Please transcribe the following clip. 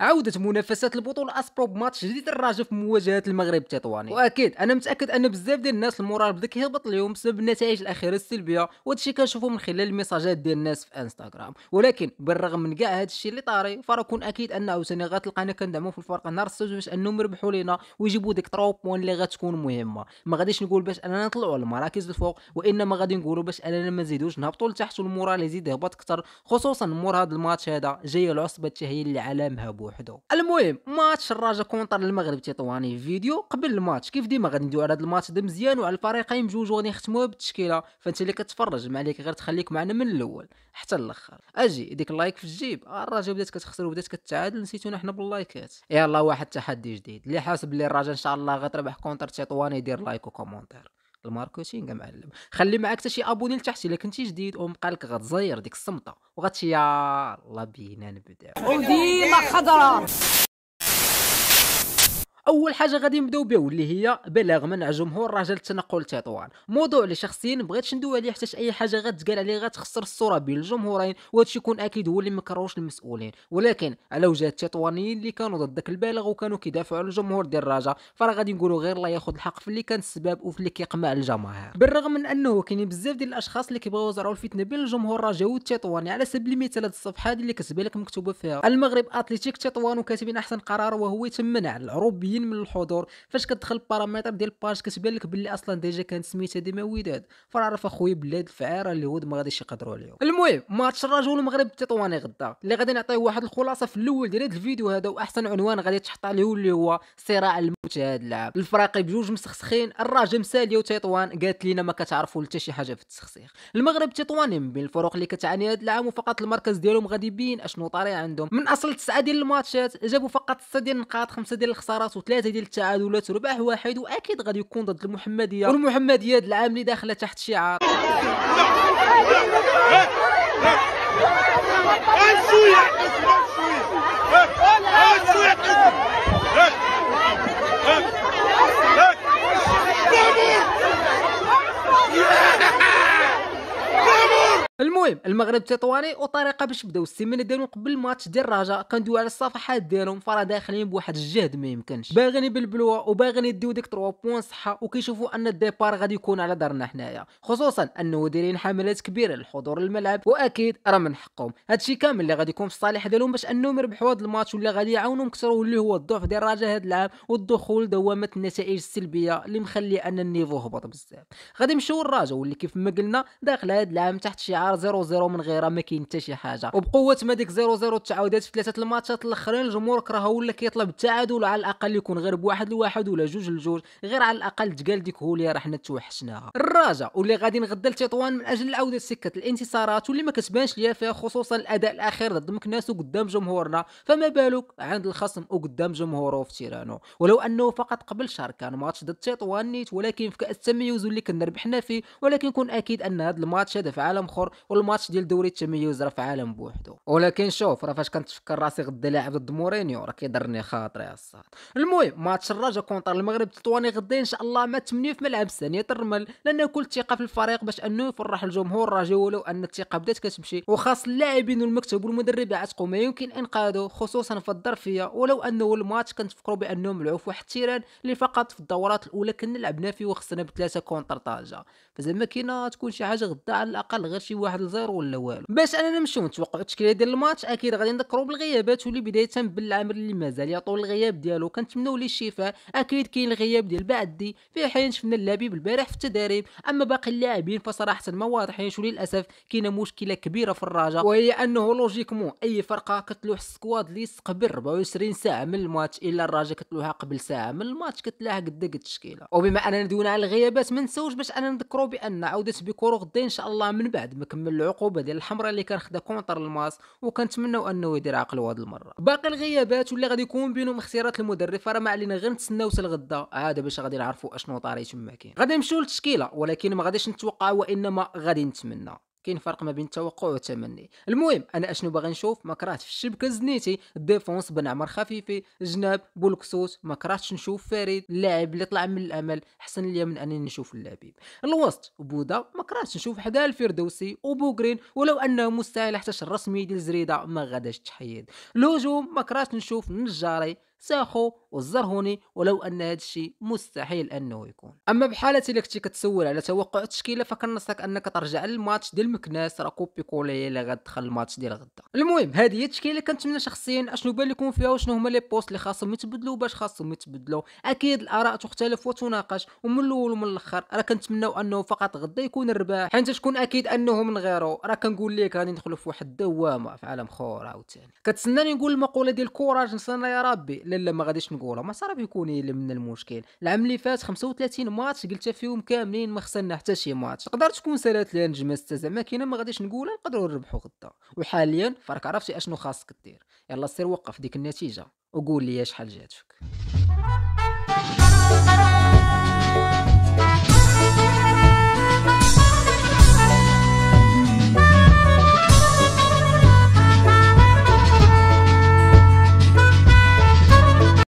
عودة منافسات البطولة اسبروب بماتش جديد الرجاء في مواجهة المغرب التطواني وأكيد أنا متأكد أن بزاف ديال الناس المورال بدا كيهبط اليوم بسبب النتائج الأخيرة السلبية وهذا الشيء كنشوفه من خلال الميساجات ديال الناس في انستغرام ولكن بالرغم من كاع هذا الشيء اللي طاري فراكون أكيد أن عاوتاني غتلقانا كندعمو في الفرقة نهار السبت باش أنهم يربحوا لينا ويجيبوا ديك 3 بوان اللي غتكون مهمة ما غاديش نقول باش أننا نطلعوا للمراكز الفوق وإنما غادي نقولوا باش أننا ما نزيدوش نهبطوا لتحت والمورال يزيد يهبط أكثر خصوصا مور هذا الماتش هذا جاي العصبة التي اللي علامها بوحدو المهم ماتش الراجا كونطر المغرب في فيديو قبل الماتش كيف ديما غادي ندوي على هذا الماتش ده مزيان وعلى الفريقين بجوج غادي نختموها بالتشكيله فانت اللي كتفرج ما عليك غير تخليك معنا من الاول حتى الاخر اجي ديك اللايك في الجيب الراجا بدات كتخسر وبدات كتعادل نسيتونا حنا باللايكات يلا واحد التحدي جديد اللي حاسب اللي الراجا ان شاء الله غتربح كونتر تطواني يدير لايك وكومونتير الماركتينغ معلم خلي معاك حتى شي ابوني لتحت الا كنتي جديد ومبقى لك غتزير ديك الصمته وغتشي الله بينا ودي ما خضره اول حاجه غادي نبداو بها واللي هي بلاغ منع جمهور رجل التنقل تطوان موضوع اللي شخصيا بغيتش ندوي عليه حتى اي حاجه غتقال عليه غتخسر الصوره بين الجمهورين وهادشي يكون اكيد هو اللي مكروش المسؤولين ولكن على وجه التطوانيين اللي كانوا ضد داك البالغ وكانوا كيدافعوا على الجمهور ديال الرجاء فراه غادي نقولوا غير الله ياخذ الحق في اللي كان السبب وفي اللي كيقمع الجماهير بالرغم من انه كاينين بزاف ديال الاشخاص اللي كيبغيو يزرعوا الفتنه بين الجمهور الرجاوي والتطواني على سبيل المثال هذه الصفحه اللي كتبان لك مكتوبه فيها المغرب اتليتيك تطوان وكاتبين احسن قرار وهو يتمنع العروبيه ملايين من الحضور فاش كتدخل البارامتر ديال الباج كتبان لك باللي اصلا ديجا كانت سميتها ديما وداد فعرف اخويا هاد الفعاره اللي هود ما غاديش يقدروا عليهم المهم ماتش الرجل والمغرب التطواني غدا اللي غادي نعطيه واحد الخلاصه في الاول ديال هذا الفيديو هذا واحسن عنوان غادي تحط عليه اللي هو صراع الموت هذا العام الفراقي بجوج مسخسخين الراجل مساليه وتطوان قالت لينا ما كتعرفوا حتى شي حاجه في التسخسيخ المغرب التطواني من بين الفرق اللي كتعاني هذا العام وفقط المركز ديالهم غادي يبين اشنو طاري عندهم من اصل تسعه ديال الماتشات جابوا فقط 6 ديال النقاط خمسه ديال الخسارات وثلاثه ديال التعادلات رباح واحد واكيد غادي يكون ضد المحمديه والمحمديه هذا العام اللي داخله تحت شعار المغرب التطواني وطريقه باش بداو السيمانه ديالهم قبل الماتش ديال الرجاء كندويو على الصفحات ديالهم فرا داخلين بواحد الجهد ما يمكنش باغيين يبلبلوها وباغيين يديو ديك 3 بوان صحه وكيشوفوا ان الديبار غادي يكون على دارنا حنايا خصوصا انه دايرين حملات كبيره للحضور الملعب واكيد راه من حقهم هادشي كامل اللي غادي يكون في الصالح ديالهم باش انهم يربحوا هذا الماتش واللي غادي يعاونهم يكسروا اللي هو الضعف ديال الرجاء هاد العام والدخول دوامه النتائج السلبيه اللي مخلي ان النيفو هبط بزاف غادي نمشيو للرجاء واللي كيف ما قلنا داخل هاد العام تحت شعار 0 من غيرها ما كاين حتى شي حاجه وبقوه ما ديك 0 0 التعاودات في ثلاثه الماتشات الاخرين الجمهور راه ولا كيطلب التعادل على الاقل يكون غير بواحد لواحد ولا جوج لجوج غير على الاقل تقال ديك هوليا راه حنا توحشناها الرجاء واللي غادي نغدا لتطوان من اجل العوده لسكه الانتصارات واللي ما كتبانش ليا فيها خصوصا الاداء الاخير ضد مكناس وقدام جمهورنا فما بالك عند الخصم وقدام جمهوره في تيرانو ولو انه فقط قبل شهر كان ماتش ضد تطوان نيت ولكن في كاس التميز واللي كنا ربحنا فيه ولكن كون اكيد ان هذا الماتش هذا في عالم اخر والماتش الماتش ديال دوري التميز راه في عالم بوحدو ولكن شوف راه فاش كنتفكر راسي غدا لاعب ضد مورينيو راه كيضرني خاطري الصاد المهم ماتش الرجاء كونتر المغرب تطواني غدا ان شاء الله ما 8 في ملعب ثانيه ترمل لان كل الثقه في الفريق باش انه يفرح الجمهور الرجاء ولو ان الثقه بدات كتمشي وخاص اللاعبين والمكتب والمدرب عتقوا ما يمكن انقاذه خصوصا في الظرفيه ولو انه الماتش كنتفكروا بانهم لعبوا في اللي فقط في الدورات الاولى كنا لعبنا فيه وخسرنا بثلاثه كونتر طاجه فزعما كاينه تكون شي حاجه غدا على الاقل غير شي واحد لزيرو ولا والو باش انا نمشيو نتوقعوا التشكيله ديال الماتش اكيد غادي نذكروا بالغيابات واللي بدايه بالعامر اللي مازال يطول الغياب ديالو كنتمنوا ليه الشفاء اكيد كاين الغياب ديال بعدي في حين شفنا اللبيب البارح في التدريب اما باقي اللاعبين فصراحه ما واضحينش وللاسف كاينه مشكله كبيره في الرجاء وهي انه لوجيكمون اي فرقه كتلوح السكواد ليست قبل 24 ساعه من الماتش الا الرجاء كتلوحها قبل ساعه من الماتش كتلاها قد التشكيله وبما اننا دوينا على الغيابات ما نساوش باش انا نذكروا بان عوده بيكورو غدا ان شاء الله من بعد ما كمل العقوبه ديال الحمراء اللي كان خدا كونتر الماس وكنتمنوا انه يدير عقل هذه المره باقي الغيابات واللي غادي يكون بينهم اختيارات المدرب فراه ما علينا غير نتسناو حتى الغدا عاد باش غادي نعرفوا اشنو طاري تما كاين غادي نمشيو للتشكيله ولكن ما غاديش نتوقع وانما غادي نتمنى كاين فرق ما بين التوقع والتمني المهم انا اشنو باغي نشوف ما كرهتش الشبكه زنيتي الديفونس بن عمر خفيفي جناب بولكسوس ما كرهتش نشوف فريد اللاعب اللي طلع من الامل حسن ليا من انني نشوف اللبيب الوسط بودا ما كرهتش نشوف حدا الفردوسي وبوغرين ولو انه مستاهل حتى الرسمي ديال زريده ما غاداش تحيد الهجوم ما كرهتش نشوف نجاري ساخو والزرهوني ولو ان هذا الشيء مستحيل انه يكون اما بحاله الا كنتي كتسول على توقع التشكيله فكنصحك انك ترجع للماتش ديال المكناس راه كوبي كولي اللي غدخل الماتش ديال غدا المهم هذه هي التشكيله كنتمنى شخصيا اشنو بان لكم فيها وشنو هما لي بوست اللي خاصهم يتبدلوا باش خاصهم يتبدلوا اكيد الاراء تختلف وتناقش ومن الاول ومن الاخر راه كنتمناو انه فقط غدا يكون الرباح حيت تكون اكيد انه من غيره راه كنقول لك غادي ندخلوا في واحد الدوامه في عالم اخر عاوتاني كتسناني نقول المقوله ديال الكوراج نصنا يا ربي حنا لا ما غاديش نقولها ما صرا يكون اللي من المشكل العام اللي فات 35 ماتش قلتها فيهم كاملين ما خسرنا حتى شي ماتش تقدر تكون سالات ليها نجمه حتى زعما كاينه ما غاديش نقولها نقدروا نربحوا غدا وحاليا فرك عرفتي اشنو خاصك دير يلا سير وقف ديك النتيجه وقول لي شحال جاتك